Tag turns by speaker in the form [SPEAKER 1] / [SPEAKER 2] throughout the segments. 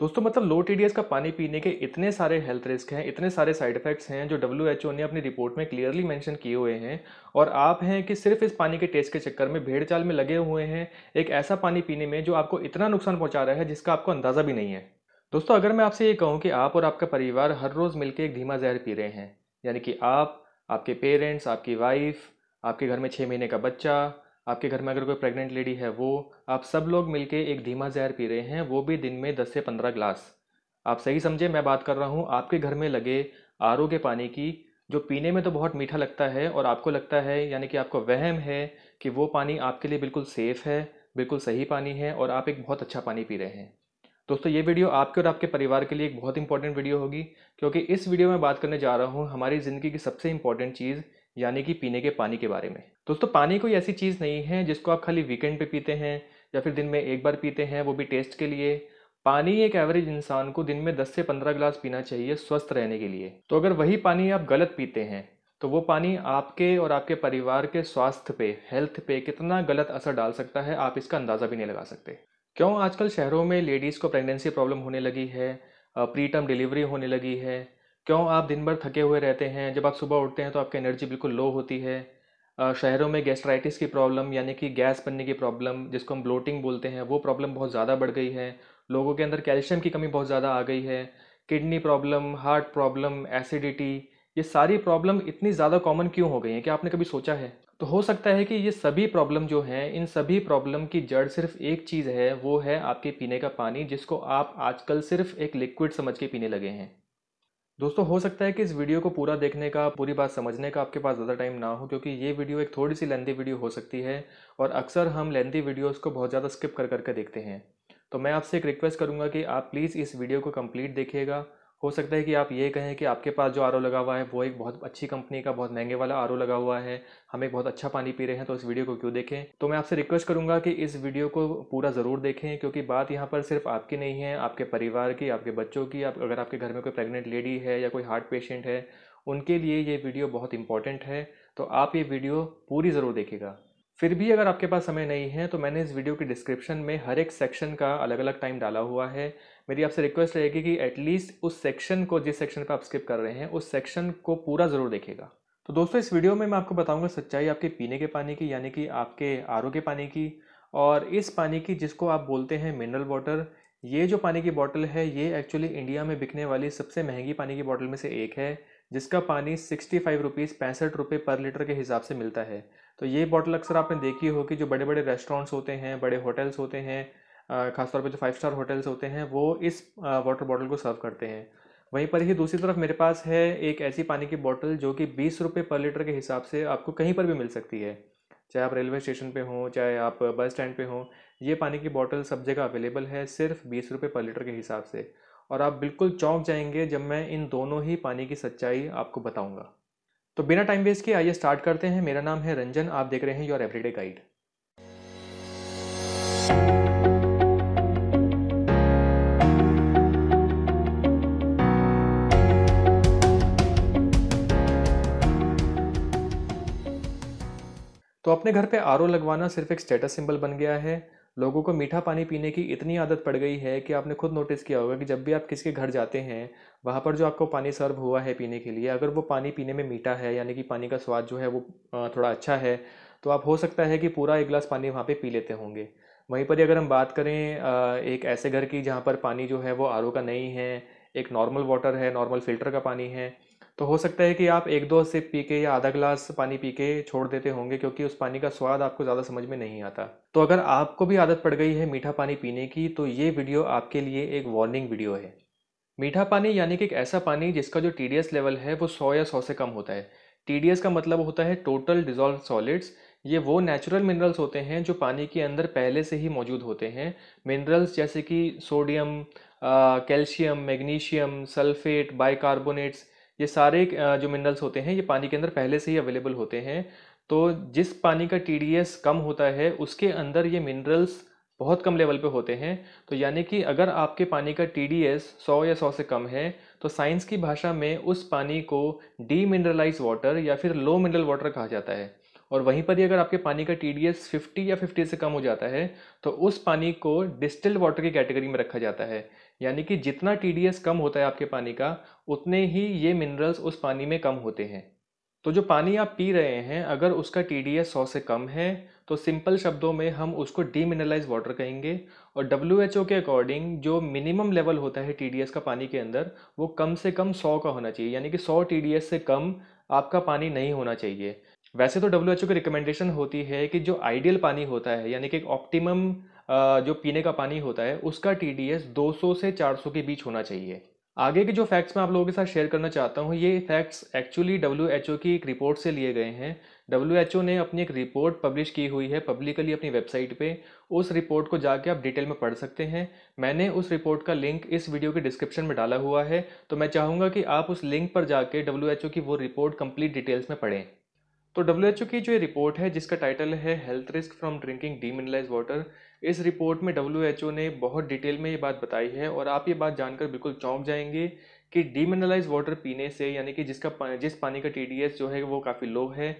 [SPEAKER 1] दोस्तों मतलब लो टी का पानी पीने के इतने सारे हेल्थ रिस्क हैं इतने सारे साइड इफेक्ट्स हैं जो डब्ल्यू ने अपनी रिपोर्ट में क्लियरली मेंशन किए हुए हैं और आप हैं कि सिर्फ इस पानी के टेस्ट के चक्कर में भेड़ चाल में लगे हुए हैं एक ऐसा पानी पीने में जो आपको इतना नुकसान पहुंचा रहा है जिसका आपको अंदाज़ा भी नहीं है दोस्तों अगर मैं आपसे ये कहूँ कि आप और आपका परिवार हर रोज़ मिलकर एक धीमा जहर पी रहे हैं यानी कि आप आपके पेरेंट्स आपकी वाइफ आपके घर में छः महीने का बच्चा आपके घर में अगर कोई प्रेग्नेंट लेडी है वो आप सब लोग मिलके एक धीमा जहर पी रहे हैं वो भी दिन में दस से पंद्रह ग्लास आप सही समझे मैं बात कर रहा हूँ आपके घर में लगे आर के पानी की जो पीने में तो बहुत मीठा लगता है और आपको लगता है यानी कि आपको वहम है कि वो पानी आपके लिए बिल्कुल सेफ़ है बिल्कुल सही पानी है और आप एक बहुत अच्छा पानी पी रहे हैं दोस्तों ये वीडियो आपके और आपके परिवार के लिए एक बहुत इंपॉर्टेंट वीडियो होगी क्योंकि इस वीडियो में बात करने जा रहा हूँ हमारी ज़िंदगी की सबसे इंपॉर्टेंट चीज़ यानी कि पीने के पानी के बारे में दोस्तों पानी कोई ऐसी चीज़ नहीं है जिसको आप खाली वीकेंड पे पीते हैं या फिर दिन में एक बार पीते हैं वो भी टेस्ट के लिए पानी एक एवरेज इंसान को दिन में 10 से 15 गिलास पीना चाहिए स्वस्थ रहने के लिए तो अगर वही पानी आप गलत पीते हैं तो वो पानी आपके और आपके परिवार के स्वास्थ्य पे हेल्थ पे कितना गलत असर डाल सकता है आप इसका अंदाज़ा भी नहीं लगा सकते क्यों आजकल शहरों में लेडीज़ को प्रेगनेंसी प्रॉब्लम होने लगी है प्री टर्म डिलीवरी होने लगी है क्यों आप दिन भर थके हुए रहते हैं जब आप सुबह उठते हैं तो आपकी एनर्जी बिल्कुल लो होती है शहरों में गैस्ट्राइटिस की प्रॉब्लम यानी कि गैस बनने की प्रॉब्लम जिसको हम ब्लोटिंग बोलते हैं वो प्रॉब्लम बहुत ज़्यादा बढ़ गई है लोगों के अंदर कैल्शियम की कमी बहुत ज़्यादा आ गई है kidney problem heart problem acidity ये सारी प्रॉब्लम इतनी ज़्यादा कॉमन क्यों हो गई हैं क्या आपने कभी सोचा है तो हो सकता है कि ये सभी प्रॉब्लम जो हैं इन सभी प्रॉब्लम की जड़ सिर्फ एक चीज़ है वो है आपके पीने का पानी जिसको आप आजकल सिर्फ एक लिक्विड समझ के पीने लगे हैं दोस्तों हो सकता है कि इस वीडियो को पूरा देखने का पूरी बात समझने का आपके पास ज़्यादा टाइम ना हो क्योंकि ये वीडियो एक थोड़ी सी लेंदी वीडियो हो सकती है और अक्सर हम लेंदी वीडियोज़ को बहुत ज़्यादा स्किप कर करके देखते हैं तो मैं आपसे एक रिक्वेस्ट करूँगा कि आप प्लीज़ इस वीडियो को कंप्लीट देखिएगा हो सकता है कि आप ये कहें कि आपके पास जो आर लगा हुआ है वो एक बहुत अच्छी कंपनी का बहुत महंगे वाला आर लगा हुआ है हम एक बहुत अच्छा पानी पी रहे हैं तो इस वीडियो को क्यों देखें तो मैं आपसे रिक्वेस्ट करूंगा कि इस वीडियो को पूरा ज़रूर देखें क्योंकि बात यहाँ पर सिर्फ आपकी नहीं है आपके परिवार की आपके बच्चों की आप अगर आपके घर में कोई प्रेगनेंट लेडी है या कोई हार्ट पेशेंट है उनके लिए ये वीडियो बहुत इंपॉर्टेंट है तो आप ये वीडियो पूरी ज़रूर देखेगा फिर भी अगर आपके पास समय नहीं है तो मैंने इस वीडियो के डिस्क्रिप्शन में हर एक सेक्शन का अलग अलग टाइम डाला हुआ है मेरी आपसे रिक्वेस्ट रहेगी कि एटलीस्ट उस सेक्शन को जिस सेक्शन पर आप स्किप कर रहे हैं उस सेक्शन को पूरा ज़रूर देखेगा तो दोस्तों इस वीडियो में मैं आपको बताऊंगा सच्चाई आपके पीने के पानी की यानी कि आपके आर के पानी की और इस पानी की जिसको आप बोलते हैं मिनरल वाटर ये जो पानी की बॉटल है ये एक्चुअली इंडिया में बिकने वाली सबसे महंगी पानी की बॉटल में से एक है जिसका पानी सिक्सटी फाइव रुपीज़ पैंसठ रुपये पर लीटर के हिसाब से मिलता है तो ये बॉटल अक्सर आपने देखी हो कि जो बड़े बड़े रेस्टोरेंट्स होते हैं बड़े होटल्स होते हैं खासतौर पर जो फाइव स्टार होटल्स होते हैं वो इस वाटर बॉटल को सर्व करते हैं वहीं पर ही दूसरी तरफ मेरे पास है एक ऐसी पानी की बॉटल जो कि बीस रुपये पर लीटर के हिसाब से आपको कहीं पर भी मिल सकती है चाहे आप रेलवे स्टेशन पे हों चाहे आप बस स्टैंड पे हों ये पानी की बॉटल सब जगह अवेलेबल है सिर्फ बीस रुपये पर लीटर के हिसाब से और आप बिल्कुल चौंक जाएंगे जब मैं इन दोनों ही पानी की सच्चाई आपको बताऊंगा तो बिना टाइम वेस्ट के आइए स्टार्ट करते हैं मेरा नाम है रंजन आप देख रहे हैं योर एवरीडे गाइड तो अपने घर पे आर लगवाना सिर्फ एक स्टेटस सिंबल बन गया है लोगों को मीठा पानी पीने की इतनी आदत पड़ गई है कि आपने खुद नोटिस किया होगा कि जब भी आप किसी के घर जाते हैं वहाँ पर जो आपको पानी सर्व हुआ है पीने के लिए अगर वो पानी पीने में मीठा है यानी कि पानी का स्वाद जो है वो थोड़ा अच्छा है तो आप हो सकता है कि पूरा एक गिलास पानी वहाँ पर पी लेते होंगे वहीं पर अगर हम बात करें एक ऐसे घर की जहाँ पर पानी जो है वो आर का नहीं है एक नॉर्मल वाटर है नॉर्मल फ़िल्टर का पानी है तो हो सकता है कि आप एक दो सिप पी के या आधा गिलास पानी पी के छोड़ देते होंगे क्योंकि उस पानी का स्वाद आपको ज़्यादा समझ में नहीं आता तो अगर आपको भी आदत पड़ गई है मीठा पानी पीने की तो ये वीडियो आपके लिए एक वार्निंग वीडियो है मीठा पानी यानी कि एक ऐसा पानी जिसका जो टी लेवल है वो सौ या सौ से कम होता है टी का मतलब होता है टोटल डिजॉल्व सॉलिड्स ये वो नेचुरल मिनरल्स होते हैं जो पानी के अंदर पहले से ही मौजूद होते हैं मिनरल्स जैसे कि sodium calcium magnesium sulphate bicarbonates ये सारे जो मिनरल्स होते हैं ये पानी के अंदर पहले से ही अवेलेबल होते हैं तो जिस पानी का टी कम होता है उसके अंदर ये मिनरल्स बहुत कम लेवल पे होते हैं तो यानी कि अगर आपके पानी का टी डी एस सौ या सौ से कम है तो साइंस की भाषा में उस पानी को डी मिनरलाइज वाटर या फिर लो मिनरल वाटर कहा जाता है और वहीं पर ही अगर आपके पानी का टी डी एस फिफ्टी या फिफ्टी से कम हो जाता है तो उस पानी को डिस्टिल वाटर की कैटेगरी में रखा जाता है यानी कि जितना टी डी एस कम होता है आपके पानी का उतने ही ये मिनरल्स उस पानी में कम होते हैं तो जो पानी आप पी रहे हैं अगर उसका टी डी एस सौ से कम है तो सिंपल शब्दों में हम उसको मिनरलाइज वाटर कहेंगे और डब्ल्यू एच ओ के अकॉर्डिंग जो मिनिमम लेवल होता है टी डी एस का पानी के अंदर वो कम से कम सौ का होना चाहिए यानी कि सौ टी डी एस से कम आपका पानी नहीं होना चाहिए वैसे तो डब्ल्यू एच ओ की रिकमेंडेशन होती है कि जो आइडियल पानी होता है यानी कि ऑप्टिमम जो पीने का पानी होता है उसका टी डी एस दो सौ से चार सौ के बीच होना चाहिए आगे के जो फैक्ट्स मैं आप लोगों के साथ शेयर करना चाहता हूँ ये facts actually W H O की एक रिपोर्ट से लिए गए हैं डब्ल्यू एच ओ ने अपनी एक रिपोर्ट पब्लिश की हुई है पब्लिकली अपनी वेबसाइट पे उस रिपोर्ट को जाके आप डिटेल में पढ़ सकते हैं मैंने उस रिपोर्ट का लिंक इस वीडियो के डिस्क्रिप्शन में डाला हुआ है तो मैं चाहूँगा कि आप उस लिंक पर जाके डब्ल्यू एच ओ की वो रिपोर्ट कंप्लीट डिटेल्स में पढ़ें तो डब्ल्यू की जो ये रिपोर्ट है जिसका टाइटल है health risk from drinking demineralise water इस रिपोर्ट में डब्ल्यू ने बहुत डिटेल में ये बात बताई है और आप ये बात जानकर बिल्कुल चौंक जाएंगे कि मिनलाइज वाटर पीने से यानी कि जिसका जिस पानी का टी जो है वो काफ़ी लो है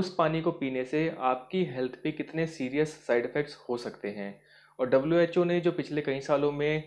[SPEAKER 1] उस पानी को पीने से आपकी हेल्थ पे कितने सीरियस साइड इफ़ेक्ट्स हो सकते हैं और डब्ल्यू ने जो पिछले कई सालों में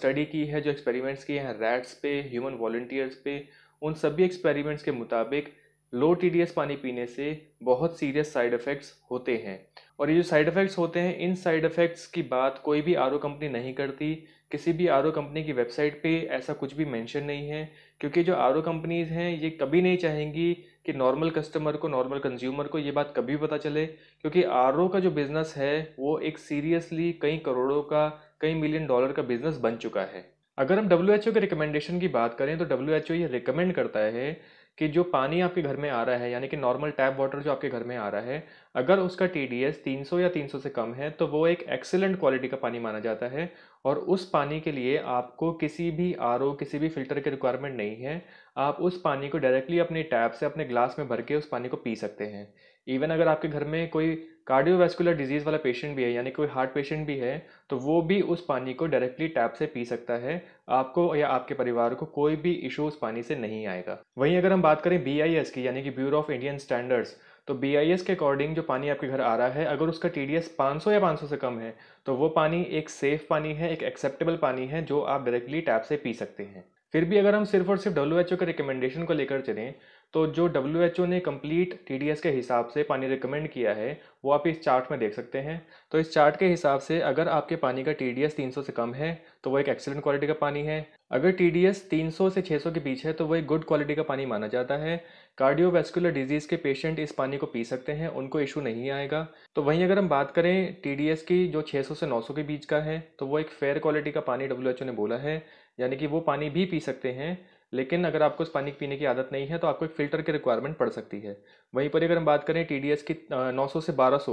[SPEAKER 1] स्टडी की है जो एक्सपेरिमेंट्स किए हैं रैट्स पे ह्यूमन वॉल्टियर्स पे उन सभी एक्सपेरिमेंट्स के मुताबिक लो टी पानी पीने से बहुत सीरियस साइड इफ़ेक्ट्स होते हैं और ये जो साइड इफ़ेक्ट्स होते हैं इन साइड इफ़ेक्ट्स की बात कोई भी आर कंपनी नहीं करती किसी भी आर कंपनी की वेबसाइट पे ऐसा कुछ भी मेंशन नहीं है क्योंकि जो आर कंपनीज़ हैं ये कभी नहीं चाहेंगी कि नॉर्मल कस्टमर को नॉर्मल कंज्यूमर को ये बात कभी पता चले क्योंकि आर का जो बिज़नेस है वो एक सीरियसली कई करोड़ों का कई मिलियन डॉलर का बिज़नेस बन चुका है अगर हम डब्ल्यू के रिकमेंडेशन की बात करें तो डब्ल्यू ये रिकमेंड करता है कि जो पानी आपके घर में आ रहा है यानी कि नॉर्मल टैप वाटर जो आपके घर में आ रहा है अगर उसका टी डी एस तीन सौ या तीन सौ से कम है तो वो एक एक्सेलेंट क्वालिटी का पानी माना जाता है और उस पानी के लिए आपको किसी भी आर ओ किसी भी फिल्टर की रिक्वायरमेंट नहीं है आप उस पानी को डायरेक्टली अपने टैप से अपने ग्लास में भर के उस पानी को पी सकते हैं इवन अगर आपके घर में कोई कार्डियोवैस्कुलर डिजीज़ वाला पेशेंट भी है यानी कोई हार्ट पेशेंट भी है तो वो भी उस पानी को डायरेक्टली टैप से पी सकता है आपको या आपके परिवार को कोई भी इशू उस पानी से नहीं आएगा वहीं अगर हम बात करें बी की यानी कि ब्यूरो ऑफ इंडियन स्टैंडर्ड्स तो बी के अकॉर्डिंग जो पानी आपके घर आ रहा है अगर उसका टी डी या पाँच से कम है तो वो पानी एक सेफ़ पानी है एक एक्सेप्टेबल पानी है जो आप डायरेक्टली टैप से पी सकते हैं फिर भी अगर हम सिर्फ और सिर्फ डब्ल्यू के रिकमेंडेशन को लेकर चलें तो जो डब्ल्यू एच ओ ने कम्प्लीट टी डी एस के हिसाब से पानी रिकमेंड किया है वो आप इस चार्ट में देख सकते हैं तो इस चार्ट के हिसाब से अगर आपके पानी का टी डी एस तीन सौ से कम है तो वो एक एक्सेलेंट क्वालिटी का पानी है अगर टी डी एस तीन सौ से छः सौ के बीच है तो वो एक गुड क्वालिटी का पानी माना जाता है कार्डियोवेस्कुलर डिजीज़ के पेशेंट इस पानी को पी सकते हैं उनको इशू नहीं आएगा तो वहीं अगर हम बात करें टी डी एस की जो छः सौ से नौ सौ के बीच का है तो वो एक फेयर क्वालिटी का पानी डब्ल्यू एच ओ ने बोला है यानी कि वो पानी भी पी सकते हैं लेकिन अगर आपको इस पानी पीने की आदत नहीं है तो आपको एक फ़िल्टर की रिक्वायरमेंट पड़ सकती है वहीं पर अगर हम बात करें टी की नौ से बारह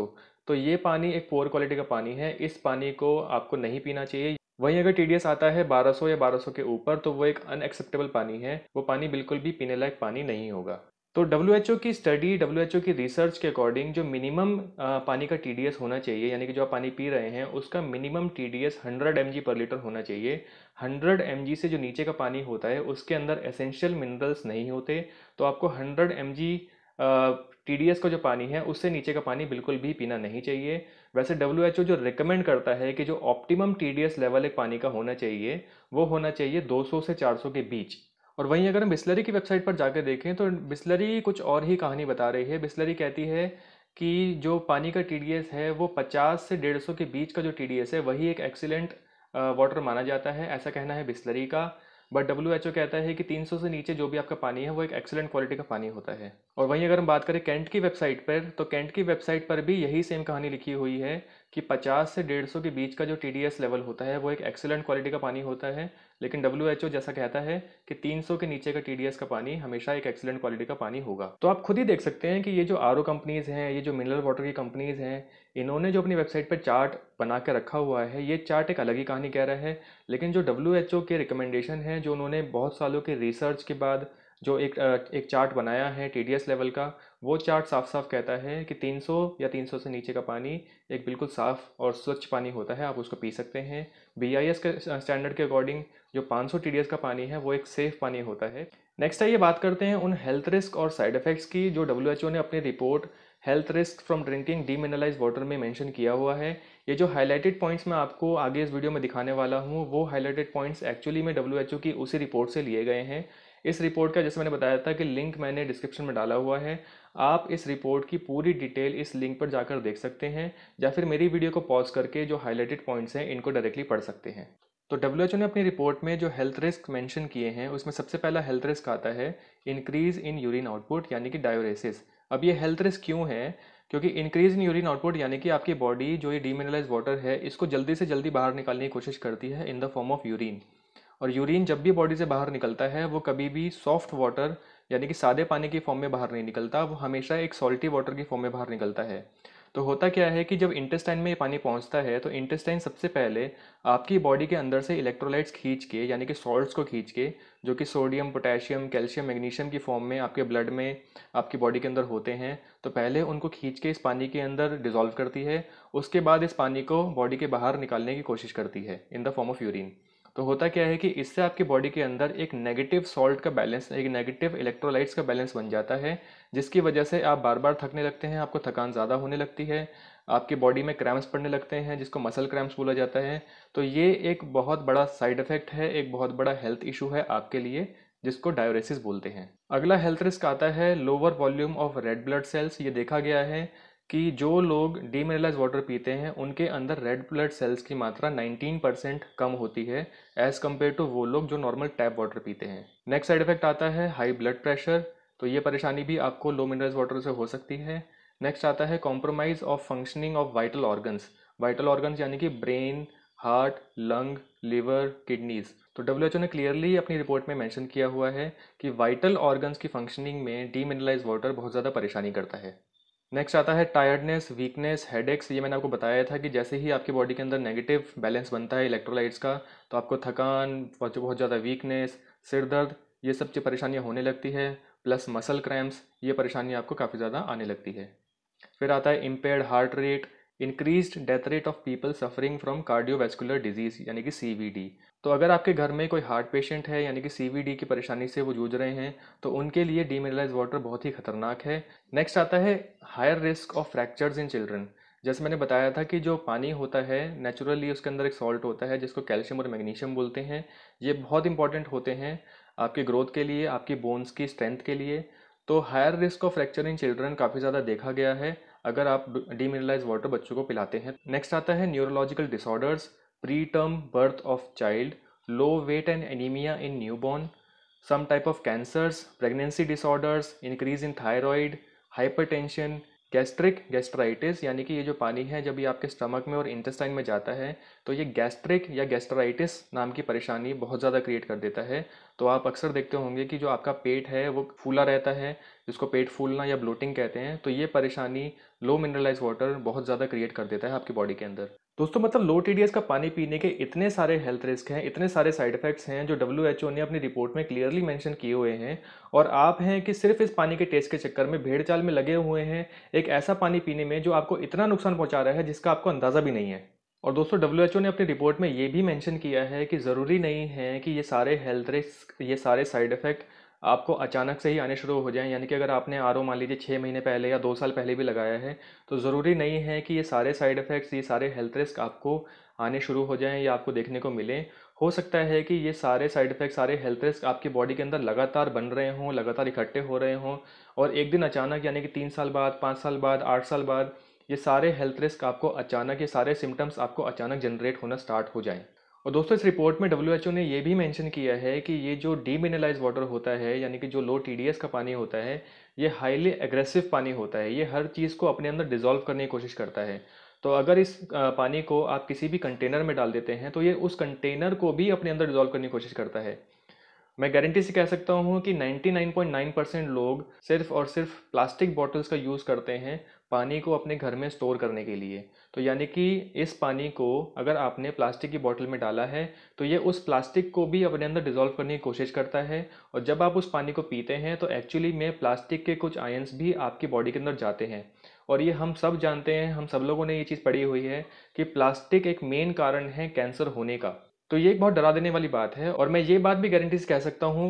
[SPEAKER 1] तो ये पानी एक पोअर क्वालिटी का पानी है इस पानी को आपको नहीं पीना चाहिए वहीं अगर टी आता है 1200 या 1200 के ऊपर तो वो एक अनएक्सेप्टेबल पानी है वो पानी बिल्कुल भी पीने लायक पानी नहीं होगा तो डब्ल्यू की स्टडी डब्ल्यू की रिसर्च के अकॉर्डिंग जो मिनिमम पानी का टी होना चाहिए यानी कि जो आप पानी पी रहे हैं उसका minimum T D S hundred M G पर लीटर होना चाहिए हंड्रेड एम जी से जो नीचे का पानी होता है उसके अंदर एसेंशियल मिनरल्स नहीं होते तो आपको hundred M G T D S का जो पानी है उससे नीचे का पानी बिल्कुल भी पीना नहीं चाहिए वैसे डब्ल्यू एच ओ जो रिकमेंड करता है कि जो optimum T D S level एक पानी का होना चाहिए वो होना चाहिए 200 से 400 के बीच और वहीं अगर हम बिस्लरी की वेबसाइट पर जाकर देखें तो बिस्लरी कुछ और ही कहानी बता रही है बिस्लरी कहती है कि जो पानी का टी है वो 50 से 150 के बीच का जो टी है वही एक एक्सीलेंट वाटर माना जाता है ऐसा कहना है बिस्लरी का बट डब्ल्यू कहता है कि 300 से नीचे जो भी आपका पानी है वो एक एक्सीलेंट क्वालिटी का पानी होता है और वहीं अगर हम बात करें कैंट की वेबसाइट पर तो कैंट की वेबसाइट पर भी यही सेम कहानी लिखी हुई है कि 50 से 150 के बीच का जो टी लेवल होता है वो एक एक्सीलेंट क्वालिटी का पानी होता है लेकिन डब्ल्यू जैसा कहता है कि 300 के नीचे का टी का पानी हमेशा एक एक्सीलेंट क्वालिटी का पानी होगा तो आप खुद ही देख सकते हैं कि ये जो आर कंपनीज़ हैं ये जो मिनरल वाटर की कंपनीज़ हैं इन्होंने जो अपनी वेबसाइट पर चार्ट बना के रखा हुआ है ये चार्ट एक अलग ही कहानी कह रहा है लेकिन जो डब्ल्यू के रिकमेंडेशन हैं जो उन्होंने बहुत सालों के रिसर्च के बाद जो एक एक चार्ट बनाया है टी लेवल का वो चार्ट साफ साफ कहता है कि 300 या 300 से नीचे का पानी एक बिल्कुल साफ़ और स्वच्छ पानी होता है आप उसको पी सकते हैं बी आई एस के स्टैंडर्ड के अकॉर्डिंग जो 500 टी का पानी है वो एक सेफ़ पानी होता है नेक्स्ट आइए बात करते हैं उन हेल्थ रिस्क और साइड इफ़ेक्ट्स की जो डब्ल्यू ने अपनी report health risk from drinking demineralise water में मेंशन किया हुआ है ये जो हाईलाइटेड पॉइंट्स मैं आपको आगे इस वीडियो में दिखाने वाला हूँ वो हाईलाइटेड पॉइंट्स एक्चुअली में डब्ल्यू की उसी रिपोर्ट से लिए गए हैं इस रिपोर्ट का जैसे मैंने बताया था कि लिंक मैंने डिस्क्रिप्शन में डाला हुआ है आप इस रिपोर्ट की पूरी डिटेल इस लिंक पर जाकर देख सकते हैं या फिर मेरी वीडियो को पॉज करके जो हाईलाइटेड पॉइंट्स हैं इनको डायरेक्टली पढ़ सकते हैं तो डब्ल्यू ने अपनी रिपोर्ट में जो हेल्थ रिस्क मेंशन किए हैं उसमें सबसे पहला हेल्थ रिस्क आता है इंक्रीज इन यूरिन आउटपुट यानी कि डायोरेसिस अब ये हेल्थ रिस्क क्यों है क्योंकि इंक्रीज इन यूरिन आउटपुट यानी कि आपकी बॉडी जो ये डीमिनलाइज वाटर है इसको जल्दी से जल्दी बाहर निकालने की कोशिश करती है in the form of urine और यूरिन जब भी बॉडी से बाहर निकलता है वो कभी भी सॉफ्ट वाटर यानी कि सादे पानी की फॉर्म में बाहर नहीं निकलता वो हमेशा एक सॉल्टी वाटर की फॉर्म में बाहर निकलता है तो होता क्या है कि जब इंटेस्टाइन में ये पानी पहुंचता है तो इंटेस्टाइन सबसे पहले आपकी बॉडी के अंदर से इलेक्ट्रोलाइट्स खींच के यानी कि सॉल्ट्स को खींच के जो कि सोडियम पोटेशियम कैल्शियम मैग्नीशियम की फॉर्म में आपके ब्लड में आपकी बॉडी के अंदर होते हैं तो पहले उनको खींच के इस पानी के अंदर डिजोल्व करती है उसके बाद इस पानी को बॉडी के बाहर निकालने की कोशिश करती है in the form of urine तो होता क्या है कि इससे आपकी बॉडी के अंदर एक नेगेटिव सॉल्ट का बैलेंस एक नेगेटिव इलेक्ट्रोलाइट्स का बैलेंस बन जाता है जिसकी वजह से आप बार बार थकने लगते हैं आपको थकान ज़्यादा होने लगती है आपकी बॉडी में क्रैम्प्स पड़ने लगते हैं जिसको मसल क्रैम्प्स बोला जाता है तो ये एक बहुत बड़ा साइड इफेक्ट है एक बहुत बड़ा हेल्थ इशू है आपके लिए जिसको डायोरेसिस बोलते हैं अगला हेल्थ रिस्क आता है lower volume of red blood cells ये देखा गया है कि जो लोग डीमिनरलाइज वाटर पीते हैं उनके अंदर रेड ब्लड सेल्स की मात्रा 19 परसेंट कम होती है एज़ कम्पेयर टू वो लोग जो नॉर्मल टैप वाटर पीते हैं नेक्स्ट साइड इफेक्ट आता है हाई ब्लड प्रेशर तो ये परेशानी भी आपको लो मिनरल्स वाटर से हो सकती है नेक्स्ट आता है compromise of functioning of vital organs vital organs यानी कि brain heart lung liver kidneys तो डब्ल्यू ने क्लियरली अपनी रिपोर्ट में मेंशन किया हुआ है कि वाइटल ऑर्गन्स की फंक्शनिंग में डीमिनरलाइज वाटर बहुत ज़्यादा परेशानी करता है नेक्स्ट आता है टायर्डनेस वीकनेस हेडेक्स ये मैंने आपको बताया था कि जैसे ही आपकी बॉडी के अंदर नेगेटिव बैलेंस बनता है इलेक्ट्रोलाइट्स का तो आपको थकान बहुत ज़्यादा वीकनेस सिर दर्द ये सब जो परेशानियाँ होने लगती है प्लस मसल क्रैम्प्स ये परेशानियाँ आपको काफ़ी ज़्यादा आने लगती है फिर आता है impaired heart rate increase death rate of people suffering from cardiovascular disease यानी कि सी तो अगर आपके घर में कोई हार्ट पेशेंट है यानी कि सीवीडी की परेशानी से वो जूझ रहे हैं तो उनके लिए डीमिनरलाइज वाटर बहुत ही खतरनाक है नेक्स्ट आता है higher risk of fractures in children जैसे मैंने बताया था कि जो पानी होता है नेचुरली उसके अंदर एक सॉल्ट होता है जिसको कैल्शियम और मैग्नीशियम बोलते हैं ये बहुत इंपॉर्टेंट होते हैं आपके ग्रोथ के लिए आपकी बोन्स की स्ट्रेंथ के लिए तो higher risk of fracture in children काफ़ी ज़्यादा देखा गया है अगर आप डीमिनरलाइज वाटर बच्चों को पिलाते हैं नेक्स्ट आता है neurological disorders preterm birth of child, low weight and anemia in newborn, some type of cancers, pregnancy disorders, increase in thyroid, hypertension, gastric gastritis यानी कि ये जो पानी है जब ये आपके स्टमक में और इंटेस्टाइन में जाता है तो ये गैस्ट्रिक या गैस्ट्राइटिस नाम की परेशानी बहुत ज़्यादा क्रिएट कर देता है तो आप अक्सर देखते होंगे कि जो आपका पेट है वो फूला रहता है जिसको पेट फूलना या ब्लोटिंग कहते हैं तो ये परेशानी लो मिनरलाइज वाटर बहुत ज़्यादा क्रिएट कर देता है आपकी बॉडी के अंदर दोस्तों मतलब लो टी का पानी पीने के इतने सारे हेल्थ रिस्क हैं इतने सारे साइड इफेक्ट्स हैं जो डब्ल्यू ने अपनी रिपोर्ट में क्लियरली मेंशन किए हुए हैं और आप हैं कि सिर्फ इस पानी के टेस्ट के चक्कर में भेड़ चाल में लगे हुए हैं एक ऐसा पानी पीने में जो आपको इतना नुकसान पहुंचा रहा है जिसका आपको अंदाज़ा भी नहीं है और दोस्तों डब्ल्यू ने अपनी रिपोर्ट में ये भी मेंशन किया है कि ज़रूरी नहीं है कि ये सारे हेल्थ रिस्क ये सारे साइड इफ़ेक्ट आपको अचानक से ही आने शुरू हो जाएं यानी कि अगर आपने आर मान लीजिए छः महीने पहले या दो साल पहले भी लगाया है तो ज़रूरी नहीं है कि ये सारे साइड इफ़ेक्ट्स ये सारे हेल्थ रिस्क आपको आने शुरू हो जाएं या आपको देखने को मिलें हो सकता है कि ये सारे साइड इफ़ेक्ट सारे हेल्थ रिस्क आपकी बॉडी के अंदर लगातार बन रहे हों लगातार इकट्ठे हो रहे हों और एक दिन अचानक यानी कि तीन साल बाद पाँच साल बाद आठ साल बाद ये सारे हेल्थ रिस्क आपको अचानक ये सारे सिम्टम्स आपको अचानक जनरेट होना स्टार्ट हो जाएं और दोस्तों इस रिपोर्ट में डब्ल्यू ने ये भी मेंशन किया है कि ये जो डीमिनरलाइज वाटर होता है यानी कि जो लो टी का पानी होता है ये हाईली एग्रेसिव पानी होता है ये हर चीज़ को अपने अंदर डिज़ोल्व करने की कोशिश करता है तो अगर इस पानी को आप किसी भी कंटेनर में डाल देते हैं तो ये उस कंटेनर को भी अपने अंदर डिज़ोल्व करने की कोशिश करता है मैं गारंटी से कह सकता हूँ कि 99.9 परसेंट लोग सिर्फ और सिर्फ प्लास्टिक बॉटल्स का यूज़ करते हैं पानी को अपने घर में स्टोर करने के लिए तो यानी कि इस पानी को अगर आपने प्लास्टिक की बॉटल में डाला है तो ये उस प्लास्टिक को भी अपने अंदर डिजोल्व करने की कोशिश करता है और जब आप उस पानी को पीते हैं तो एक्चुअली में प्लास्टिक के कुछ आयंस भी आपकी बॉडी के अंदर जाते हैं और ये हम सब जानते हैं हम सब लोगों ने ये चीज़ पढ़ी हुई है कि प्लास्टिक एक मेन कारण है कैंसर होने का तो ये एक बहुत डरा देने वाली बात है और मैं ये बात भी गारंटी से कह सकता हूँ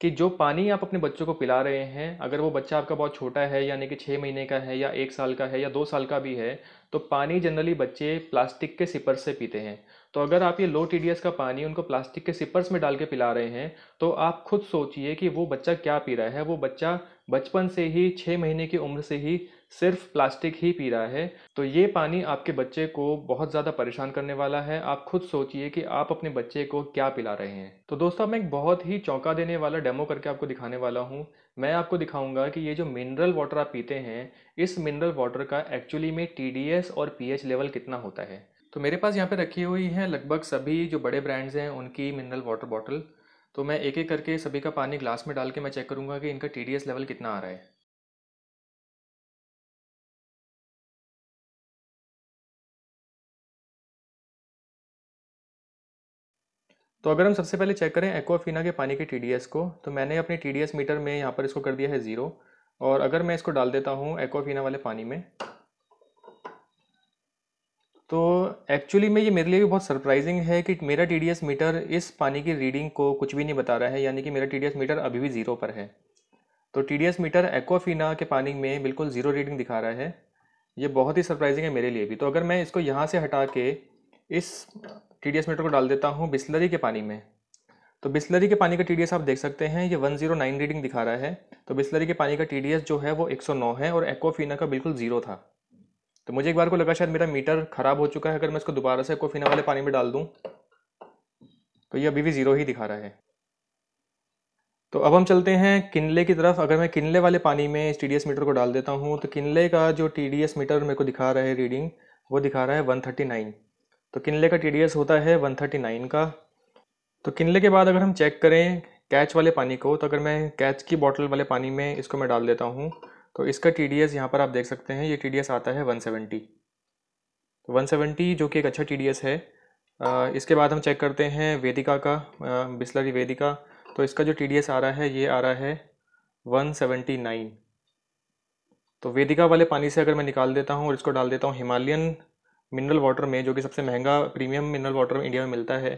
[SPEAKER 1] कि जो पानी आप अपने बच्चों को पिला रहे हैं अगर वो बच्चा आपका बहुत छोटा है यानी कि छः महीने का है या एक साल का है या दो साल का भी है तो पानी जनरली बच्चे प्लास्टिक के सिपर से पीते हैं तो अगर आप ये लो टी का पानी उनको प्लास्टिक के सिपर्स में डाल के पिला रहे हैं तो आप खुद सोचिए कि वो बच्चा क्या पी रहा है वो बच्चा बचपन से ही छः महीने की उम्र से ही सिर्फ प्लास्टिक ही पी रहा है तो ये पानी आपके बच्चे को बहुत ज़्यादा परेशान करने वाला है आप खुद सोचिए कि आप अपने बच्चे को क्या पिला रहे हैं तो दोस्तों मैं एक बहुत ही चौंका देने वाला डेमो करके आपको दिखाने वाला हूँ मैं आपको दिखाऊंगा कि ये जो मिनरल वाटर आप पीते हैं इस मिनरल वाटर का एक्चुअली में टी और पी लेवल कितना होता है तो मेरे पास यहाँ पर रखी हुई हैं लगभग सभी जो बड़े ब्रांड्स हैं उनकी मिनरल वाटर बॉटल तो मैं एक एक करके सभी का पानी ग्लास में डाल के मैं चेक करूँगा कि इनका टी लेवल कितना आ रहा है तो अगर हम सबसे पहले चेक करें एक्वाफिना के पानी के टी को तो मैंने अपने टी मीटर में यहाँ पर इसको कर दिया है ज़ीरो और अगर मैं इसको डाल देता हूँ एक्वाफिना वाले पानी में तो एक्चुअली में ये मेरे लिए भी बहुत सरप्राइजिंग है कि मेरा टी मीटर इस पानी की रीडिंग को कुछ भी नहीं बता रहा है यानी कि मेरा टी मीटर अभी भी ज़ीरो पर है तो टी मीटर एक्वाफिना के पानी में बिल्कुल ज़ीरो रीडिंग दिखा रहा है ये बहुत ही सरप्राइजिंग है मेरे लिए भी तो अगर मैं इसको यहाँ से हटा के इस टी मीटर को डाल देता हूँ बिस्लरी के पानी में तो बिस्लरी के पानी का टी आप देख सकते हैं ये 109 रीडिंग दिखा रहा है तो बिस्लरी के पानी का टी जो है वो 109 है और एक्वाफीना का बिल्कुल ज़ीरो था तो मुझे एक बार को लगा शायद मेरा मीटर ख़राब हो चुका है अगर मैं इसको दोबारा से एक्वाफीना वाले पानी में डाल दूँ तो ये अभी भी ज़ीरो ही दिखा रहा है तो अब हम चलते हैं किनले की तरफ अगर मैं किनले वाले पानी में इस टीडीएस मीटर को डाल देता हूँ तो किनले का जो टी मीटर मेरे को दिखा रहा है रीडिंग वो दिखा रहा है 139 तो किनले का टी होता है 139 का तो किनले के बाद अगर हम चेक करें कैच वाले पानी को तो अगर मैं कैच की बॉटल वाले पानी में इसको मैं डाल देता हूँ तो इसका टी डी यहाँ पर आप देख सकते हैं ये टी डी आता है 170 170 तो जो कि एक अच्छा टी है इसके बाद हम चेक करते हैं वेदिका का बिस्लरी वेदिका तो इसका जो टी आ रहा है ये आ रहा है 179 तो वेदिका वाले पानी से अगर मैं निकाल देता हूँ और इसको डाल देता हूँ हिमालयन मिनरल वाटर में जो कि सबसे महंगा प्रीमियम मिनरल वाटर इंडिया में मिलता है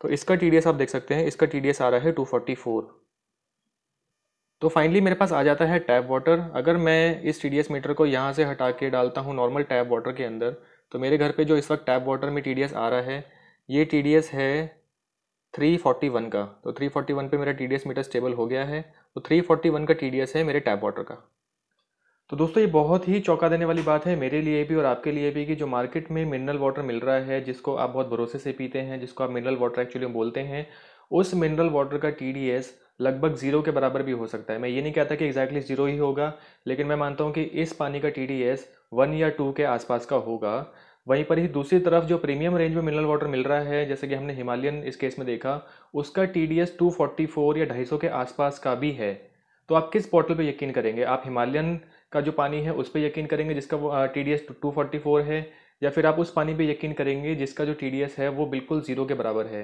[SPEAKER 1] तो इसका टी आप देख सकते हैं इसका टी आ रहा है टू तो फाइनली मेरे पास आ जाता है टैप वाटर अगर मैं इस टी मीटर को यहाँ से हटा के डालता हूँ नॉर्मल टैप वाटर के अंदर तो मेरे घर पे जो इस वक्त टैप वाटर में टी आ रहा है ये टी है 341 का तो 341 पे मेरा टी मीटर स्टेबल हो गया है तो 341 का टी है मेरे टैप वाटर का तो दोस्तों ये बहुत ही चौंका देने वाली बात है मेरे लिए भी और आपके लिए भी कि जो मार्केट में मिनरल वाटर मिल रहा है जिसको आप बहुत भरोसे से पीते हैं जिसको आप मिनरल वाटर एक्चुअली बोलते हैं उस मिनरल वाटर का टी लगभग ज़ीरो के बराबर भी हो सकता है मैं ये नहीं कहता कि एग्जैक्टली ज़ीरो ही होगा लेकिन मैं मानता हूँ कि इस पानी का टी वन या टू के आसपास का होगा वहीं पर ही दूसरी तरफ जो प्रीमियम रेंज में मिनरल वाटर मिल रहा है जैसे कि हमने हिमालयन इस केस में देखा उसका T D S two forty four या ढाई सौ के आसपास का भी है तो आप किस पोर्टल पर यकीन करेंगे आप हिमालयन का जो पानी है उस पर यकीन करेंगे जिसका वो T D S two forty four है या फिर आप उस पानी पे यकीन करेंगे जिसका जो टी डी एस है वो बिल्कुल ज़ीरो के बराबर है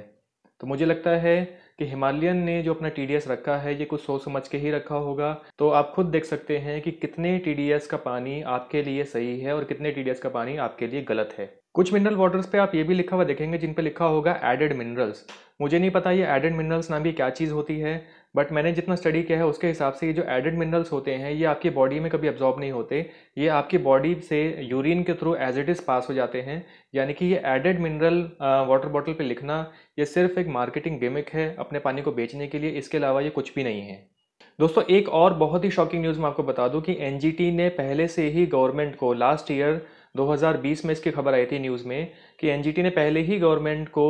[SPEAKER 1] तो मुझे लगता है कि हिमालयन ने जो अपना टी डी एस रखा है ये कुछ सोच समझ के ही रखा होगा तो आप खुद देख सकते हैं कि कितने टी डी एस का पानी आपके लिए सही है और कितने टी डी एस का पानी आपके लिए गलत है कुछ मिनरल वाटर्स पे आप ये भी लिखा हुआ देखेंगे जिन पे लिखा होगा एडेड मिनरल्स मुझे नहीं पता ये एडेड मिनरल्स नाम की क्या चीज़ होती है बट मैंने जितना स्टडी किया है उसके हिसाब से ये जो एडेड मिनरल्स होते हैं ये आपकी बॉडी में कभी अब्जॉर्ब नहीं होते ये आपकी बॉडी से यूरिन के through as it is pass हो जाते हैं यानी कि ये एडेड मिनरल वाटर बॉटल पे लिखना ये सिर्फ एक मार्केटिंग गेमिक है अपने पानी को बेचने के लिए इसके अलावा ये कुछ भी नहीं है दोस्तों एक और बहुत ही शॉकिंग न्यूज़ मैं आपको बता दूं कि एन ने पहले से ही गवर्नमेंट को लास्ट ईयर 2020 में इसकी खबर आई थी न्यूज़ में कि एन ने पहले ही गवर्नमेंट को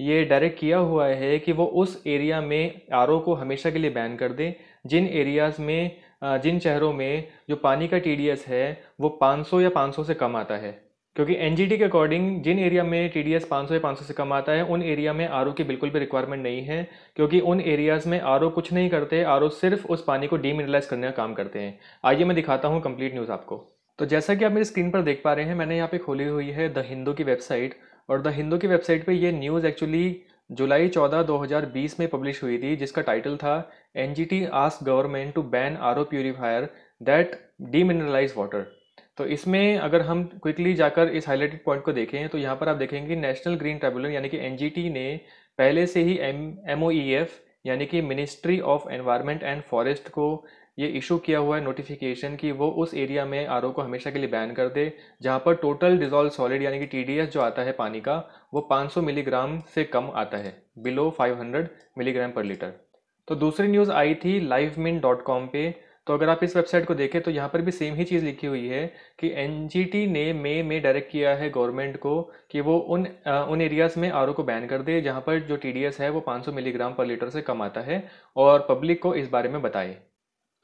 [SPEAKER 1] ये डायरेक्ट किया हुआ है कि वो उस एरिया में आर को हमेशा के लिए बैन कर दे जिन एरियाज़ में जिन शहरों में जो पानी का टी है वो 500 या 500 से कम आता है क्योंकि एन के अकॉर्डिंग जिन एरिया में टी डी एस से 500 से कम आता है उन एरिया में आर की बिल्कुल भी रिक्वायरमेंट नहीं है क्योंकि उन एरियाज़ में आर कुछ नहीं करते आर सिर्फ उस पानी को डीमिनरलाइज करने का काम करते हैं आइए मैं दिखाता हूँ कंप्लीट न्यूज़ आपको तो जैसा कि आप मेरी स्क्रीन पर देख पा रहे हैं मैंने यहाँ पे खोली हुई है द हिंदू की वेबसाइट और द हिंदू की वेबसाइट पे ये न्यूज़ एक्चुअली जुलाई 14 2020 में पब्लिश हुई थी जिसका टाइटल था N G T ask government to ban R O purifier that demineralise water तो इसमें अगर हम क्विकली जाकर इस हाईलाइटेड पॉइंट को देखें तो यहाँ पर आप देखेंगे कि नेशनल ग्रीन ट्रिब्यूनल यानी कि एन ने पहले से ही एम एम e यानी कि ministry of environment and forest को ये इशू किया हुआ है नोटिफिकेशन कि वो उस एरिया में आर को हमेशा के लिए बैन कर दे जहाँ पर टोटल डिजॉल्व सॉलिड यानी कि टी जो आता है पानी का वो 500 मिलीग्राम से कम आता है बिलो 500 मिलीग्राम पर लीटर तो दूसरी न्यूज़ आई थी लाइफ मिन डॉट कॉम पे तो अगर आप इस वेबसाइट को देखें तो यहाँ पर भी सेम ही चीज़ लिखी हुई है कि एन ने मे में डायरेक्ट किया है गवर्नमेंट को कि वो उन आ, उन एरियाज़ में आर को बैन कर दे जहाँ पर जो टी है वो 500 मिलीग्राम पर लीटर से कम आता है और पब्लिक को इस बारे में बताए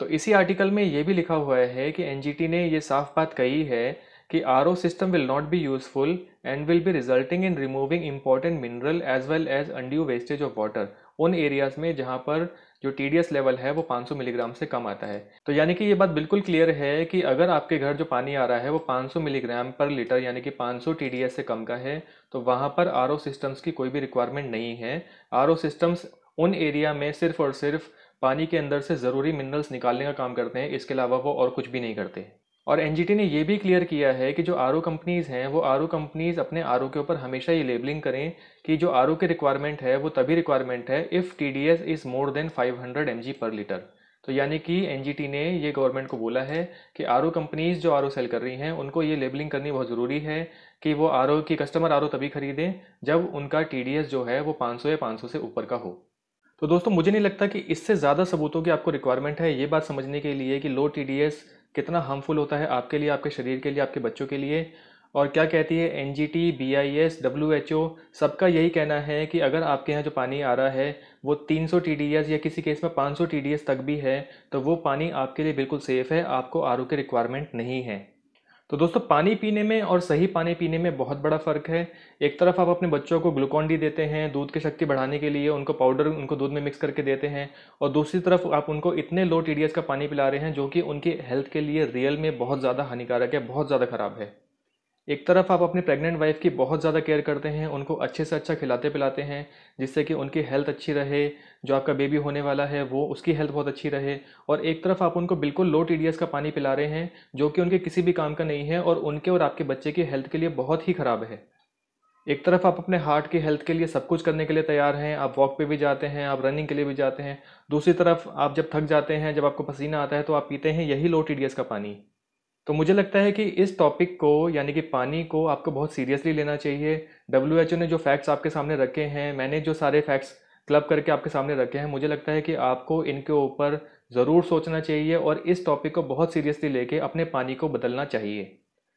[SPEAKER 1] तो इसी आर्टिकल में ये भी लिखा हुआ है कि एन ने ये साफ बात कही है कि R system will not be useful and will be resulting in removing important mineral as well as undue wastage of water उन एरियाज में जहाँ पर जो टी लेवल है वो 500 मिलीग्राम से कम आता है तो यानी कि ये बात बिल्कुल क्लियर है कि अगर आपके घर जो पानी आ रहा है वो 500 मिलीग्राम पर लीटर यानी कि 500 टी से कम का है तो वहाँ पर आर सिस्टम्स की कोई भी रिक्वायरमेंट नहीं है आर सिस्टम्स उन एरिया में सिर्फ और सिर्फ पानी के अंदर से ज़रूरी मिनरल्स निकालने का काम करते हैं इसके अलावा वो और कुछ भी नहीं करते और एन ने ये भी क्लियर किया है कि जो आर कंपनीज़ हैं वो आर कंपनीज़ अपने आर के ऊपर हमेशा ये लेबलिंग करें कि जो आर की रिक्वायरमेंट है वो तभी रिक्वायरमेंट है if T D S is more than five hundred M per litre तो यानी कि एन ने ये गवर्नमेंट को बोला है कि आर कंपनीज़ जो आर सेल कर रही हैं उनको ये लेबलिंग करनी बहुत ज़रूरी है कि वो आर की कस्टमर आर तभी खरीदें जब उनका टी जो है वो पाँच या पाँच से ऊपर का हो तो दोस्तों मुझे नहीं लगता कि इससे ज़्यादा सबूतों की आपको रिक्वायरमेंट है ये बात समझने के लिए कि लो टी कितना हार्मफुल होता है आपके लिए आपके शरीर के लिए आपके बच्चों के लिए और क्या कहती है N G T B I S W H O सबका यही कहना है कि अगर आपके यहाँ जो पानी आ रहा है वो 300 टी डी एस या किसी केस में 500 टी डी एस तक भी है तो वो पानी आपके लिए बिल्कुल सेफ़ है आपको आर ओ की रिक्वायरमेंट नहीं है तो दोस्तों पानी पीने में और सही पानी पीने में बहुत बड़ा फ़र्क है एक तरफ आप अपने बच्चों को ग्लूकॉन डी देते हैं दूध की शक्ति बढ़ाने के लिए उनको पाउडर उनको दूध में मिक्स करके देते हैं और दूसरी तरफ आप उनको इतने लो टी का पानी पिला रहे हैं जो कि उनकी हेल्थ के लिए रियल में बहुत ज़्यादा हानिकारक है बहुत ज़्यादा ख़राब है एक तरफ आप अपने प्रेग्नेंट वाइफ की बहुत ज़्यादा केयर करते हैं उनको अच्छे से अच्छा खिलाते पिलाते हैं जिससे कि उनकी हेल्थ अच्छी रहे जो आपका बेबी होने वाला है वो उसकी हेल्थ बहुत अच्छी रहे और एक तरफ आप उनको बिल्कुल लो टी का पानी पिला रहे हैं जो कि उनके किसी भी काम का नहीं है और उनके और आपके बच्चे की हेल्थ के लिए बहुत ही ख़राब है एक तरफ आप अपने हार्ट की हेल्थ के लिए सब कुछ करने के लिए तैयार हैं आप वॉक पे भी जाते हैं आप रनिंग के लिए भी जाते हैं दूसरी तरफ आप जब थक जाते हैं जब आपको पसीना आता है तो आप पीते हैं यही लो टी का पानी तो मुझे लगता है कि इस टॉपिक को यानी कि पानी को आपको बहुत सीरियसली लेना चाहिए डब्ल्यू ने जो फैक्ट्स आपके सामने रखे हैं मैंने जो सारे फैक्ट्स क्लब करके आपके सामने रखे हैं मुझे लगता है कि आपको इनके ऊपर ज़रूर सोचना चाहिए और इस टॉपिक को बहुत सीरियसली लेके अपने पानी को बदलना चाहिए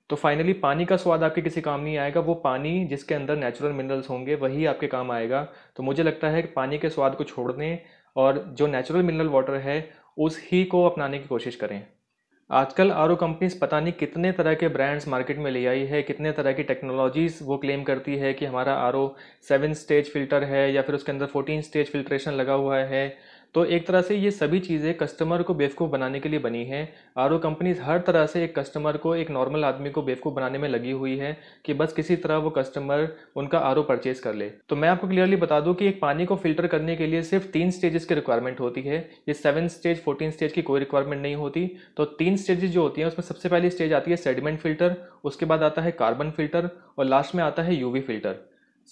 [SPEAKER 1] तो फाइनली पानी का स्वाद आपके किसी काम नहीं आएगा वो पानी जिसके अंदर नेचुरल मिनरल्स होंगे वही आपके काम आएगा तो मुझे लगता है कि पानी के स्वाद को छोड़ने और जो नेचुरल मिनरल वाटर है उस ही को अपनाने की कोशिश करें आजकल आर ओ कंपनीज पता नहीं कितने तरह के ब्रांड्स मार्केट में ले आई है कितने तरह की टेक्नोलॉजीज़ वो क्लेम करती है कि हमारा R O seven stage filter है या फिर उसके अंदर फोर्टीन स्टेज फिल्ट्रेशन लगा हुआ है तो एक तरह से ये सभी चीज़ें कस्टमर को बेवकूफ़ बनाने के लिए बनी हैं आर ओ कंपनीज हर तरह से एक कस्टमर को एक नॉर्मल आदमी को बेवकूफ़ बनाने में लगी हुई है कि बस किसी तरह वो कस्टमर उनका आर ओ परचेज कर ले तो मैं आपको क्लियरली बता दूँ कि एक पानी को फिल्टर करने के लिए सिर्फ तीन स्टेजेस की रिक्वायरमेंट होती है ये सेवन स्टेज फोर्टीन स्टेज की कोई रिक्वायरमेंट नहीं होती तो तीन स्टेजेस जो होती हैं उसमें सबसे पहली स्टेज आती है सेडिमेंट फिल्टर उसके बाद आता है कार्बन फिल्टर और लास्ट में आता है यूवी फिल्टर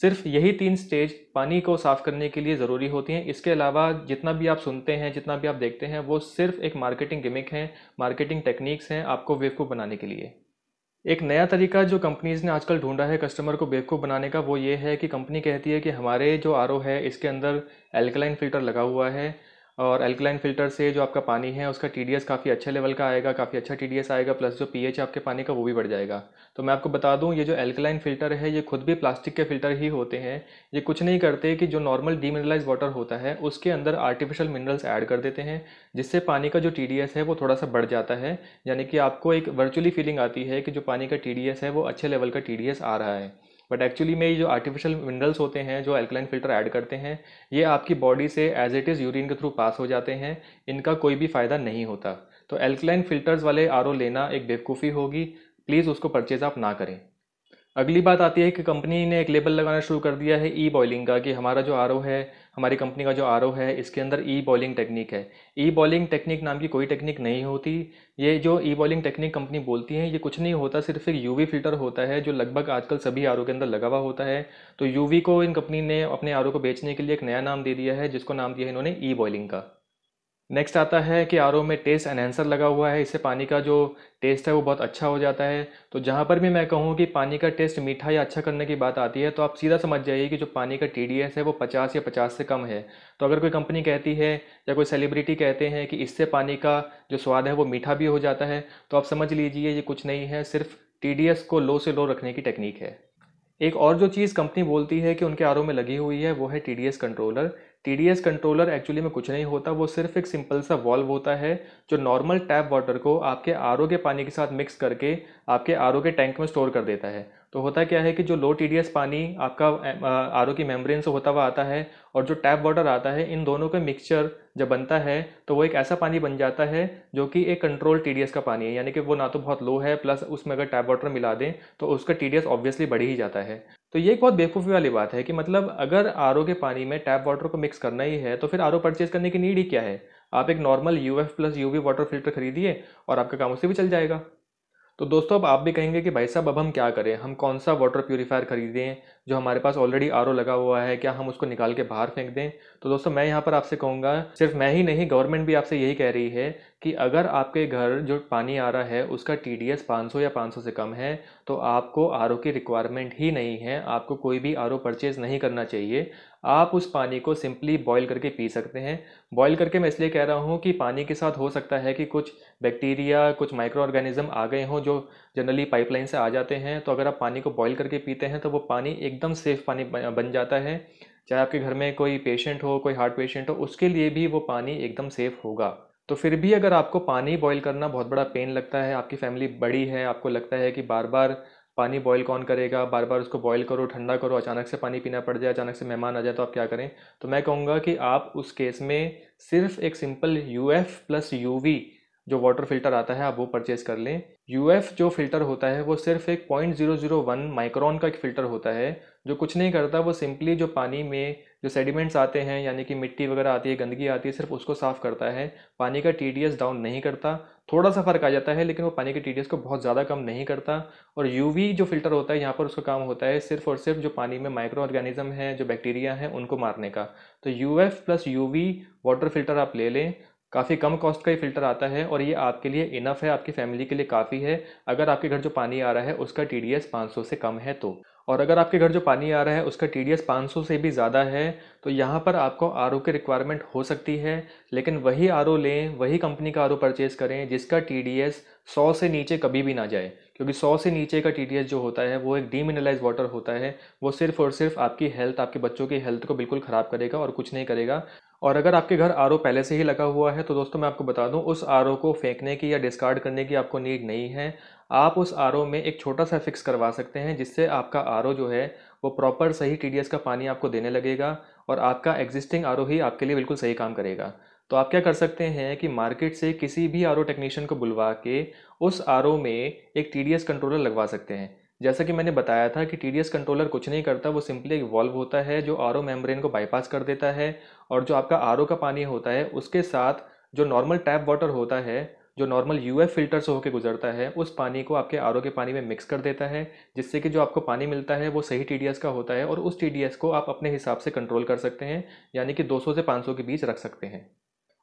[SPEAKER 1] सिर्फ यही तीन स्टेज पानी को साफ़ करने के लिए ज़रूरी होती हैं इसके अलावा जितना भी आप सुनते हैं जितना भी आप देखते हैं वो सिर्फ एक मार्केटिंग गिमिक हैं मार्केटिंग टेक्निक्स हैं आपको बेवकूफ़ बनाने के लिए एक नया तरीका जो कंपनीज़ ने आजकल ढूंढा है कस्टमर को बेवकूफ़ बनाने का वो ये है कि कंपनी कहती है कि हमारे जो आर है इसके अंदर एल्कलाइन फ़िल्टर लगा हुआ है और एल्कलाइन फ़िल्टर से जो आपका पानी है उसका टी काफ़ी अच्छे लेवल का आएगा काफ़ी अच्छा टी आएगा प्लस जो पी है आपके पानी का वो भी बढ़ जाएगा तो मैं आपको बता दूँ ये जो एल्कलाइन फ़िल्टर है ये खुद भी प्लास्टिक के फ़िल्टर ही होते हैं ये कुछ नहीं करते कि जो नॉर्मल डीमिनरलाइज वाटर होता है उसके अंदर आर्टिफिशियल मिनरल्स ऐड कर देते हैं जिससे पानी का जो टी है वो थोड़ा सा बढ़ जाता है यानी कि आपको एक वर्चुअली फीलिंग आती है कि जो पानी का टी है वो अच्छे लेवल का टी आ रहा है बट एक्चुअली में ये जो आर्टिफिशियल मिनरल्स होते हैं जो एल्कलाइन फिल्टर ऐड करते हैं ये आपकी बॉडी से एज इट इज़ यूरिन के थ्रू पास हो जाते हैं इनका कोई भी फ़ायदा नहीं होता तो एल्कलाइन फिल्टर्स वाले आर लेना एक बेवकूफ़ी होगी प्लीज़ उसको परचेज़ आप ना करें अगली बात आती है कि कंपनी ने एक लेबल लगाना शुरू कर दिया है ई बॉयलिंग का कि हमारा जो आर है हमारी कंपनी का जो आर है इसके अंदर ई बॉयलिंग टेक्निक है ई बॉयलिंग टेक्निक नाम की कोई टेक्निक नहीं होती ये जो ई बॉयलिंग टेक्निक कंपनी बोलती है ये कुछ नहीं होता सिर्फ एक यूवी फिल्टर होता है जो लगभग आजकल सभी आर के अंदर लगा हुआ होता है तो यूवी को इन कंपनी ने अपने आर को बेचने के लिए एक नया नाम दे दिया है जिसको नाम दिया है इन्होंने ई बॉयलिंग का नेक्स्ट आता है कि आर में टेस्ट एनहेंसर लगा हुआ है इससे पानी का जो टेस्ट है वो बहुत अच्छा हो जाता है तो जहाँ पर भी मैं कहूँ कि पानी का टेस्ट मीठा या अच्छा करने की बात आती है तो आप सीधा समझ जाइए कि जो पानी का टी है वो पचास या पचास से कम है तो अगर कोई कंपनी कहती है या कोई सेलिब्रिटी कहते हैं कि इससे पानी का जो स्वाद है वो मीठा भी हो जाता है तो आप समझ लीजिए ये कुछ नहीं है सिर्फ टी को लो से लो रखने की टेक्निक है एक और जो चीज़ कंपनी बोलती है कि उनके आर में लगी हुई है वो है T controller T controller actually में कुछ नहीं होता वो सिर्फ एक सिंपल सा वॉल्व होता है जो नॉर्मल टैप वाटर को आपके आर के पानी के साथ मिक्स करके आपके आर के टैंक में स्टोर कर देता है तो होता क्या है कि जो लो टी पानी आपका आर की मेम्ब्रेन से होता हुआ आता है और जो टैप वाटर आता है इन दोनों का मिक्सचर जब बनता है तो वो एक ऐसा पानी बन जाता है जो कि एक कंट्रोल टी का पानी है यानी कि वो ना तो बहुत लो है प्लस उसमें अगर टैप वाटर मिला दें तो उसका टी ऑब्वियसली बढ़ ही जाता है तो ये एक बहुत बेवकूफ़ी वाली बात है कि मतलब अगर आर के पानी में टैप वाटर को मिक्स करना ही है तो फिर आर परचेज करने की नीड ही क्या है आप एक normal U F plus U water filter खरीदिए और आपका काम उससे भी चल जाएगा तो दोस्तों अब आप भी कहेंगे कि भाई साहब अब हम क्या करें हम कौन सा वाटर प्योरीफायर खरीदें जो हमारे पास ऑलरेडी आर लगा हुआ है क्या हम उसको निकाल के बाहर फेंक दें तो दोस्तों मैं यहाँ पर आपसे कहूँगा सिर्फ मैं ही नहीं गवर्नमेंट भी आपसे यही कह रही है कि अगर आपके घर जो पानी आ रहा है उसका टी डी एस या सौ से कम है तो आपको आर की रिक्वायरमेंट ही नहीं है आपको कोई भी आर परचेज़ नहीं करना चाहिए आप उस पानी को सिंपली बॉईल करके पी सकते हैं बॉईल करके मैं इसलिए कह रहा हूँ कि पानी के साथ हो सकता है कि कुछ बैक्टीरिया कुछ माइक्रो ऑर्गेनिज्म आ गए हों जो जनरली पाइपलाइन से आ जाते हैं तो अगर आप पानी को बॉईल करके पीते हैं तो वो पानी एकदम सेफ़ पानी बन जाता है चाहे आपके घर में कोई पेशेंट हो कोई हार्ट पेशेंट हो उसके लिए भी वो पानी एकदम सेफ़ होगा तो फिर भी अगर आपको पानी बॉईल करना बहुत बड़ा पेन लगता है आपकी फैमिली बड़ी है आपको लगता है कि बार बार पानी बॉईल कौन करेगा बार बार उसको बॉईल करो ठंडा करो अचानक से पानी पीना पड़ जाए अचानक से मेहमान आ जाए तो आप क्या करें तो मैं कहूँगा कि आप उस केस में सिर्फ एक simple U F plus U V जो वाटर फिल्टर आता है आप वो परचेज़ कर लें यू जो फ़िल्टर होता है वो सिर्फ एक point zero zero one micron का एक फ़िल्टर होता है जो कुछ नहीं करता वो सिंपली जो पानी में जो सेडिमेंट्स आते हैं यानी कि मिट्टी वगैरह आती है गंदगी आती है सिर्फ उसको साफ़ करता है पानी का टी डाउन नहीं करता थोड़ा सा फ़र्क आ जाता है लेकिन वो पानी के टी को बहुत ज़्यादा कम नहीं करता और यू जो फ़िल्टर होता है यहाँ पर उसका काम होता है सिर्फ और सिर्फ जो पानी में माइक्रो ऑर्गेनिज़म है जो बैक्टीरिया हैं उनको मारने का तो U plus U water filter आप ले लें काफ़ी कम कॉस्ट का ये फ़िल्टर आता है और ये आपके लिए इनफ है आपकी फैमिली के लिए काफ़ी है अगर आपके घर जो पानी आ रहा है उसका टी डी एस पाँच सौ से कम है तो और अगर आपके घर जो पानी आ रहा है उसका टी डी एस पाँच सौ से भी ज़्यादा है तो यहाँ पर आपको आर ओ की रिक्वायरमेंट हो सकती है लेकिन वही आर ओ लें वही कंपनी का आर ओ परचेज़ करें जिसका टी डी एस सौ से नीचे कभी भी ना जाए क्योंकि 100 से नीचे का टी जो होता है वो एक डीमिनलाइज वाटर होता है वो सिर्फ और सिर्फ आपकी हेल्थ आपके बच्चों की हेल्थ को बिल्कुल ख़राब करेगा और कुछ नहीं करेगा और अगर आपके घर आर पहले से ही लगा हुआ है तो दोस्तों मैं आपको बता दूं उस आर को फेंकने की या डिस्कार्ड करने की आपको नीड नहीं है आप उस आर में एक छोटा सा फिक्स करवा सकते हैं जिससे आपका आर जो है वो प्रॉपर सही टी का पानी आपको देने लगेगा और आपका एग्जिस्टिंग आर ही आपके लिए बिल्कुल सही काम करेगा तो आप क्या कर सकते हैं कि मार्केट से किसी भी आर टेक्नीशियन को बुलवा के उस आर में एक टी कंट्रोलर लगवा सकते हैं जैसा कि मैंने बताया था कि टी कंट्रोलर कुछ नहीं करता वो सिंपली एक वॉल्व होता है जो आर मेम्ब्रेन को बाईपास कर देता है और जो आपका आर का पानी होता है उसके साथ जो नॉर्मल टैप वाटर होता है जो नॉर्मल यू एफ फिल्टर से होकर गुजरता है उस पानी को आपके आर के पानी में मिक्स कर देता है जिससे कि जो आपको पानी मिलता है वो सही टी का होता है और उस टी को आप अपने हिसाब से कंट्रोल कर सकते हैं यानी कि 200 से 500 के बीच रख सकते हैं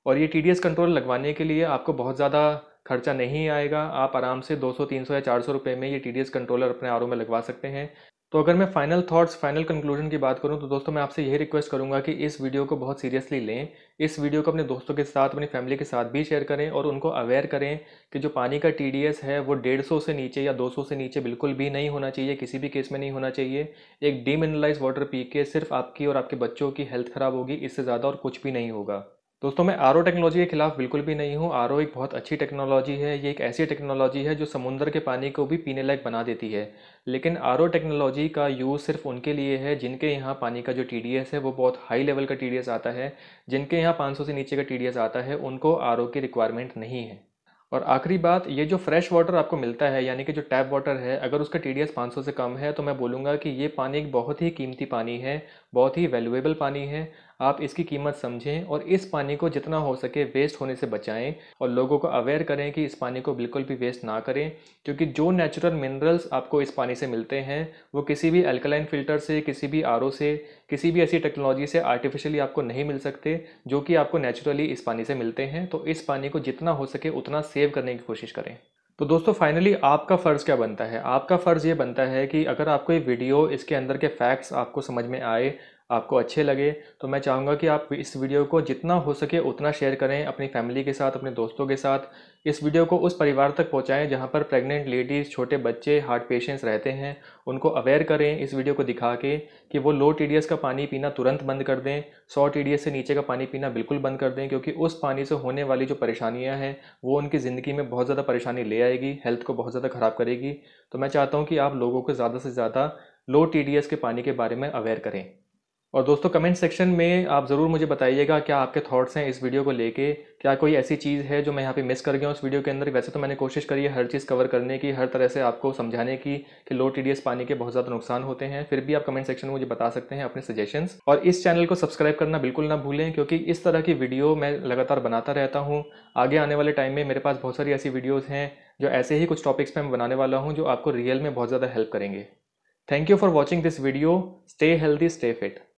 [SPEAKER 1] और ये टी कंट्रोल लगवाने के लिए आपको बहुत ज़्यादा खर्चा नहीं आएगा आप आराम से 200 300 या 400 रुपए में ये टी कंट्रोलर अपने आर में लगवा सकते हैं तो अगर मैं फाइनल थॉट्स फाइनल कंक्लूजन की बात करूं तो दोस्तों मैं आपसे यही रिक्वेस्ट करूंगा कि इस वीडियो को बहुत सीरियसली लें इस वीडियो को अपने दोस्तों के साथ अपनी फैमिली के साथ भी शेयर करें और उनको अवेयर करें कि जो पानी का टी है वो डेढ़ से नीचे या दो से नीचे बिल्कुल भी नहीं होना चाहिए किसी भी केस में नहीं होना चाहिए एक डीमिनलाइज वाटर पी के सिर्फ आपकी और आपके बच्चों की हेल्थ ख़राब होगी इससे ज़्यादा और कुछ भी नहीं होगा दोस्तों मैं आर टेक्नोलॉजी के खिलाफ बिल्कुल भी नहीं हूँ आर एक बहुत अच्छी टेक्नोलॉजी है ये एक ऐसी टेक्नोलॉजी है जो समुंदर के पानी को भी पीने लायक बना देती है लेकिन आर टेक्नोलॉजी का यूज़ सिर्फ उनके लिए है जिनके यहाँ पानी का जो टी है वो बहुत हाई लेवल का टी आता है जिनके यहाँ पाँच से नीचे का टी आता है उनको आर की रिक्वायरमेंट नहीं है और आखिरी बात ये जो फ्रेश वाटर आपको मिलता है यानी कि जो टैप वाटर है अगर उसका टी डी एस से कम है तो मैं बोलूँगा कि ये पानी एक बहुत ही कीमती पानी है बहुत ही वैल्यूएबल पानी है आप इसकी कीमत समझें और इस पानी को जितना हो सके वेस्ट होने से बचाएं और लोगों को अवेयर करें कि इस पानी को बिल्कुल भी वेस्ट ना करें क्योंकि जो नेचुरल मिनरल्स आपको इस पानी से मिलते हैं वो किसी भी अल्कलाइन फ़िल्टर से किसी भी आर से किसी भी ऐसी टेक्नोलॉजी से आर्टिफिशियली आपको नहीं मिल सकते जो कि आपको नेचुरली इस पानी से मिलते हैं तो इस पानी को जितना हो सके उतना सेव करने की कोशिश करें तो दोस्तों फाइनली आपका फ़र्ज़ क्या बनता है आपका फ़र्ज़ ये बनता है कि अगर आपको ये वीडियो इसके अंदर के फैक्ट्स आपको समझ में आए आपको अच्छे लगे तो मैं चाहूँगा कि आप इस वीडियो को जितना हो सके उतना शेयर करें अपनी फैमिली के साथ अपने दोस्तों के साथ इस वीडियो को उस परिवार तक पहुँचाएँ जहाँ पर प्रेग्नेंट लेडीज़ छोटे बच्चे हार्ट पेशेंट्स रहते हैं उनको अवेयर करें इस वीडियो को दिखा के कि वो लो टी का पानी पीना तुरंत बंद कर दें सौ टी से नीचे का पानी पीना बिल्कुल बंद कर दें क्योंकि उस पानी से होने वाली जो परेशानियाँ हैं वो उनकी ज़िंदगी में बहुत ज़्यादा परेशानी ले आएगी हेल्थ को बहुत ज़्यादा ख़राब करेगी तो मैं चाहता हूँ कि आप लोगों को ज़्यादा से ज़्यादा लो टी के पानी के बारे में अवेयर करें और दोस्तों कमेंट सेक्शन में आप ज़रूर मुझे बताइएगा क्या आपके थॉट्स हैं इस वीडियो को लेके क्या कोई ऐसी चीज़ है जो मैं यहाँ पे मिस कर गया हूँ इस वीडियो के अंदर वैसे तो मैंने कोशिश करी है हर चीज़ कवर करने की हर तरह से आपको समझाने की कि लो टी पानी के बहुत ज़्यादा नुकसान होते हैं फिर भी आप कमेंट सेक्शन में मुझे बता सकते हैं अपने सजेशंस और इस चैनल को सब्सक्राइब करना बिल्कुल ना भूलें क्योंकि इस तरह की वीडियो मैं लगातार बनाता रहता हूँ आगे आने वाले टाइम में मेरे पास बहुत सारी ऐसी वीडियोज़ हैं जो ऐसे ही कुछ टॉपिक्स पर मैं बनाने वाला हूँ जो आपको रियल में बहुत ज़्यादा हेल्प करेंगे thank you for watching this video stay healthy stay fit